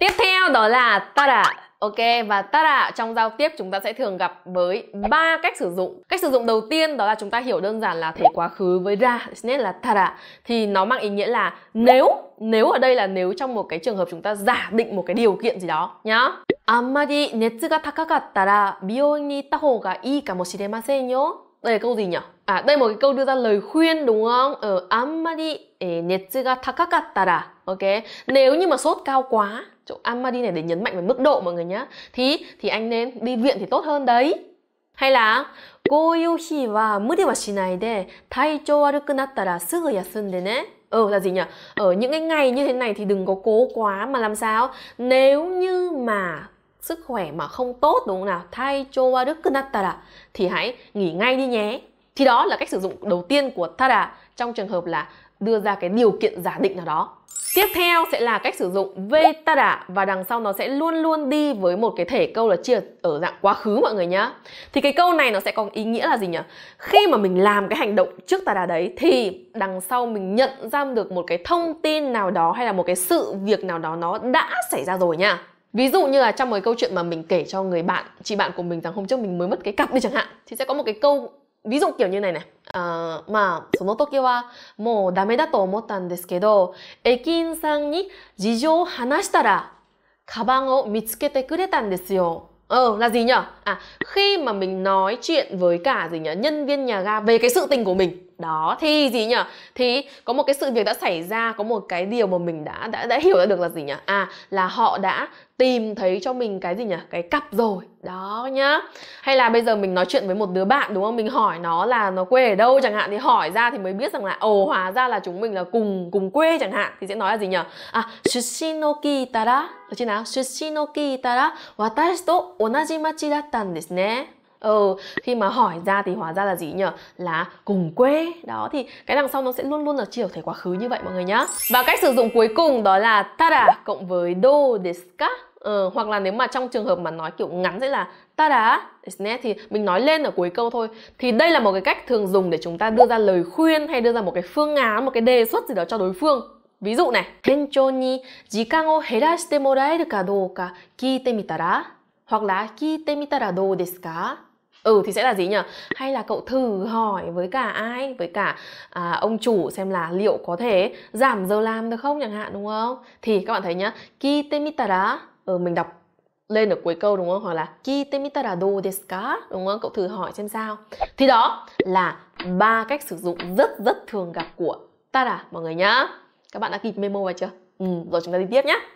Tiếp theo đó là tada. Ok và tada trong giao tiếp chúng ta sẽ thường gặp với ba cách sử dụng. Cách sử dụng đầu tiên đó là chúng ta hiểu đơn giản là thể quá khứ với ra nên là tada thì nó mang ý nghĩa là nếu nếu ở đây là nếu trong một cái trường hợp chúng ta giả định một cái điều kiện gì đó nhá. あんまり熱が高かったら美容院に行った方がいいかもしれませんよ。đây là câu gì nhỉ? À, đây một cái câu đưa ra lời khuyên đúng không? Ở ờ, amari eh, netsu ga takakattara. Ok. Nếu như mà sốt cao quá chỗ amadi này để nhấn mạnh về mức độ mọi người nhá thì thì anh nên đi viện thì tốt hơn đấy hay là cô yêu và này để こういう日は無理はしないで体調悪くなったらすぐ休んでね ờ ừ, là gì nhỉ ở những cái ngày như thế này thì đừng có cố quá mà làm sao nếu như mà sức khỏe mà không tốt đúng không nào thay cho đức thì hãy nghỉ ngay đi nhé thì đó là cách sử dụng đầu tiên của tada trong trường hợp là đưa ra cái điều kiện giả định nào đó Tiếp theo sẽ là cách sử dụng vetada và đằng sau nó sẽ luôn luôn đi với một cái thể câu là chia ở dạng quá khứ mọi người nhá. Thì cái câu này nó sẽ có ý nghĩa là gì nhỉ? Khi mà mình làm cái hành động trước tada đấy thì đằng sau mình nhận ra được một cái thông tin nào đó hay là một cái sự việc nào đó nó đã xảy ra rồi nha. Ví dụ như là trong một cái câu chuyện mà mình kể cho người bạn, chị bạn của mình rằng hôm trước mình mới mất cái cặp đi chẳng hạn thì sẽ có một cái câu ví dụ kiểu như này này mà その時はもうダメだと思ったんですけど駅員さんに事情を話したらカバンを見つけてくれたんですよ Ờ là gì nhở? À khi mà mình nói chuyện với cả gì nhở nhân viên nhà ga về cái sự tình của mình đó thì gì nhở thì có một cái sự việc đã xảy ra có một cái điều mà mình đã đã đã hiểu ra được là gì nhở à là họ đã tìm thấy cho mình cái gì nhỉ cái cặp rồi đó nhá hay là bây giờ mình nói chuyện với một đứa bạn đúng không mình hỏi nó là nó quê ở đâu chẳng hạn thì hỏi ra thì mới biết rằng là ồ hóa ra là chúng mình là cùng cùng quê chẳng hạn thì sẽ nói là gì nhỉ à shushinoki tara là trên nào shushinoki tara watashi to onaji machi datta desu ne ừ khi mà hỏi ra thì hóa ra là gì nhở là cùng quê đó thì cái đằng sau nó sẽ luôn luôn là chiều thể quá khứ như vậy mọi người nhá và cách sử dụng cuối cùng đó là tada cộng với do deska Ờ, ừ, hoặc là nếu mà trong trường hợp mà nói kiểu ngắn sẽ là ta đã thì mình nói lên ở cuối câu thôi thì đây là một cái cách thường dùng để chúng ta đưa ra lời khuyên hay đưa ra một cái phương án một cái đề xuất gì đó cho đối phương ví dụ này Hencho ni jikan o herashite moraeru ka douka kiite mitara hoặc là kiite mitara dou desu ka ừ thì sẽ là gì nhỉ hay là cậu thử hỏi với cả ai với cả à, ông chủ xem là liệu có thể giảm giờ làm được không chẳng hạn đúng không thì các bạn thấy nhá kitemitara ừ, mình đọc lên ở cuối câu đúng không hoặc là kitemitara do desu ka đúng không cậu thử hỏi xem sao thì đó là ba cách sử dụng rất rất thường gặp của tara mọi người nhá các bạn đã kịp memo vào chưa ừ rồi chúng ta đi tiếp nhé